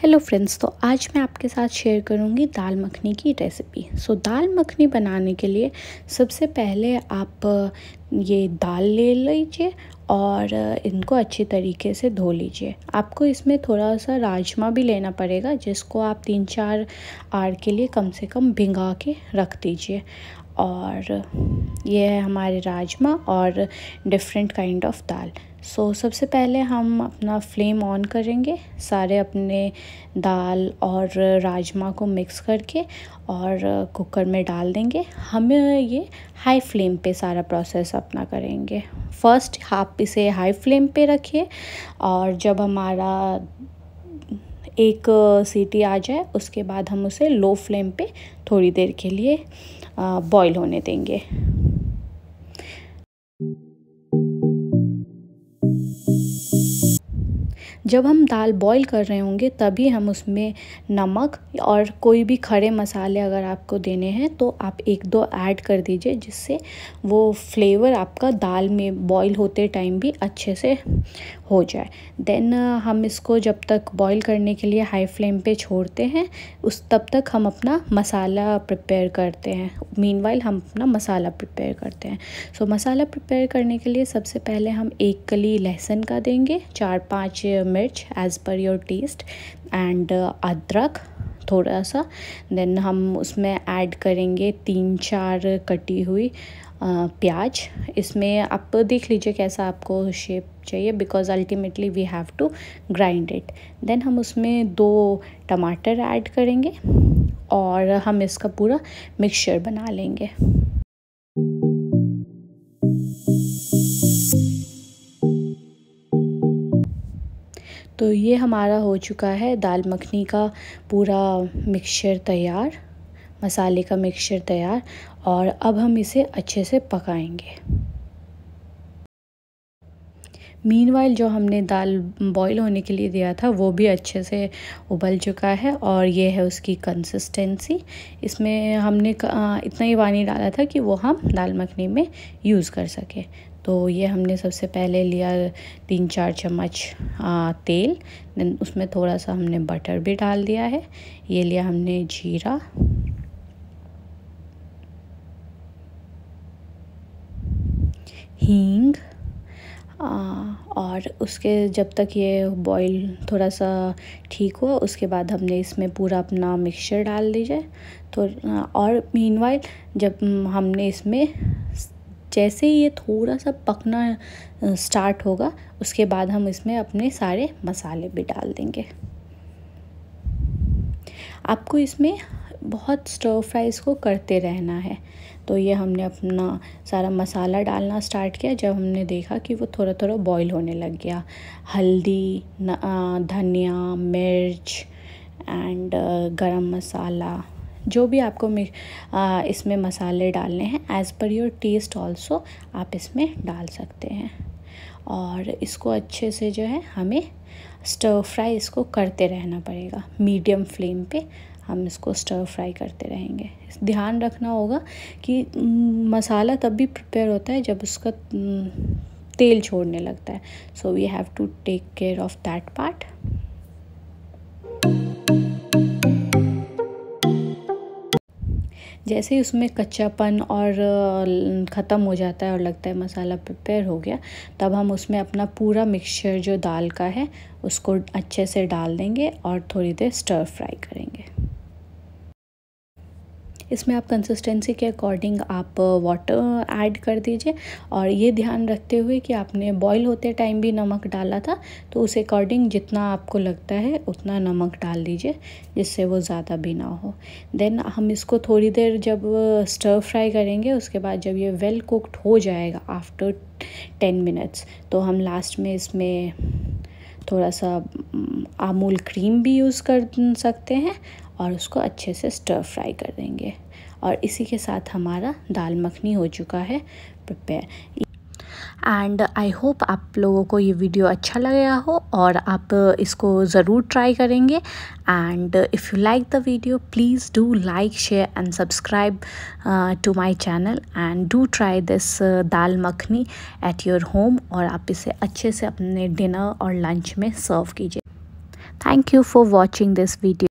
hello friends तो आज मैं आपके साथ शेयर करूंगी दाल मखनी की recipe so so, dal makhani बनाने के लिए सबसे पहले आप ये दाल ले लीजिए और इनको अच्छी तरीके से धो लीजिए आपको इसमें थोड़ा सा राजमा भी लेना पड़ेगा जिसको आप तीन चार आर के लिए कम से कम भिंगा के रख दीजिए और ये है हमारे राजमा और different kind of dal so so, सबसे पहले हम अपना फ्लेम ऑन करेंगे सारे अपने दाल और राजमा को मिक्स करके और कुकर में डाल देंगे हमें ये हाई फ्लेम पे सारा प्रोसेस अपना करेंगे फर्स्ट आप इसे हाई फ्लेम पे रखिए और जब हमारा एक सीटी आ जाए उसके बाद हम उसे लो फ्लेम पे थोड़ी देर के लिए बॉईल होने देंगे जब हम दाल बॉईल कर रहे होंगे तभी हम उसमें नमक और कोई भी खड़े मसाले अगर आपको देने हैं तो आप एक दो ऐड कर दीजिए जिससे वो फ्लेवर आपका दाल में बॉईल होते टाइम भी अच्छे से हो जाए देन हम इसको जब तक बॉईल करने के लिए हाई फ्लेम पे छोड़ते हैं उस तब तक हम अपना मसाला प्रिपेयर करते हैं मीन हम अपना मसाला प्रिपेयर करते हैं सो so, मसाला प्रिपेयर करने के लिए सबसे पहले हम एक कली लहसुन का देंगे चार पाँच मिर्च as per your test and अदरक थोड़ा सा देन हम उसमें ऐड करेंगे तीन चार कटी हुई uh, प्याज इसमें आप देख लीजिए कैसा आपको शेप चाहिए because ultimately we have to grind it then हम उसमें दो टमाटर ऐड करेंगे और हम इसका पूरा मिक्सचर बना लेंगे तो ये हमारा हो चुका है दाल मखनी का पूरा मिक्सचर तैयार मसाले का मिक्सचर तैयार और अब हम इसे अच्छे से पकाएंगे मीन जो हमने दाल बॉईल होने के लिए दिया था वो भी अच्छे से उबल चुका है और ये है उसकी कंसिस्टेंसी इसमें हमने इतना ही पानी डाला था कि वो हम दाल मखनी में यूज़ कर सकें तो ये हमने सबसे पहले लिया तीन चार चम्मच तेल देन उसमें थोड़ा सा हमने बटर भी डाल दिया है ये लिया हमने जीरा हींग और उसके जब तक ये बॉईल थोड़ा सा ठीक हुआ उसके बाद हमने इसमें पूरा अपना मिक्सचर डाल दीजिए तो और मीनवाइल जब हमने इसमें जैसे ही ये थोड़ा सा पकना स्टार्ट होगा उसके बाद हम इसमें अपने सारे मसाले भी डाल देंगे आपको इसमें बहुत स्टर फ्राइज़ को करते रहना है तो ये हमने अपना सारा मसाला डालना स्टार्ट किया जब हमने देखा कि वो थोड़ा थोड़ा बॉईल होने लग गया हल्दी धनिया मिर्च एंड गरम मसाला जो भी आपको इसमें मसाले डालने हैं as per your test also आप इसमें डाल सकते हैं और इसको अच्छे से जो है हमें स्टर फ्राई इसको करते रहना पड़ेगा मीडियम फ्लेम पे हम इसको स्टर फ्राई करते रहेंगे ध्यान रखना होगा कि मसाला तब भी प्रिपेयर होता है जब उसका तेल छोड़ने लगता है so we have to take care of that part जैसे ही उसमें कच्चापन और ख़त्म हो जाता है और लगता है मसाला प्रिपेयर हो गया तब हम उसमें अपना पूरा मिक्सचर जो दाल का है उसको अच्छे से डाल देंगे और थोड़ी देर स्टर फ्राई करेंगे इसमें आप कंसिस्टेंसी के अकॉर्डिंग आप वाटर uh, ऐड कर दीजिए और ये ध्यान रखते हुए कि आपने बॉईल होते टाइम भी नमक डाला था तो उस अकॉर्डिंग जितना आपको लगता है उतना नमक डाल दीजिए जिससे वो ज़्यादा भी ना हो देन हम इसको थोड़ी देर जब स्टर uh, फ्राई करेंगे उसके बाद जब ये वेल कुकड हो जाएगा आफ्टर टेन मिनट्स तो हम लास्ट में इसमें थोड़ा सा आमूल mm, क्रीम भी यूज़ कर सकते हैं और उसको अच्छे से स्टर फ्राई कर देंगे और इसी के साथ हमारा दाल मखनी हो चुका है प्रिपेयर एंड आई होप आप लोगों को ये वीडियो अच्छा लगेगा हो और आप इसको ज़रूर ट्राई करेंगे and if you like the video please do like share and subscribe to my channel and do try this dal makhani at your home और आप इसे अच्छे से अपने डिनर और लंच में सर्व कीजिए thank you for watching this video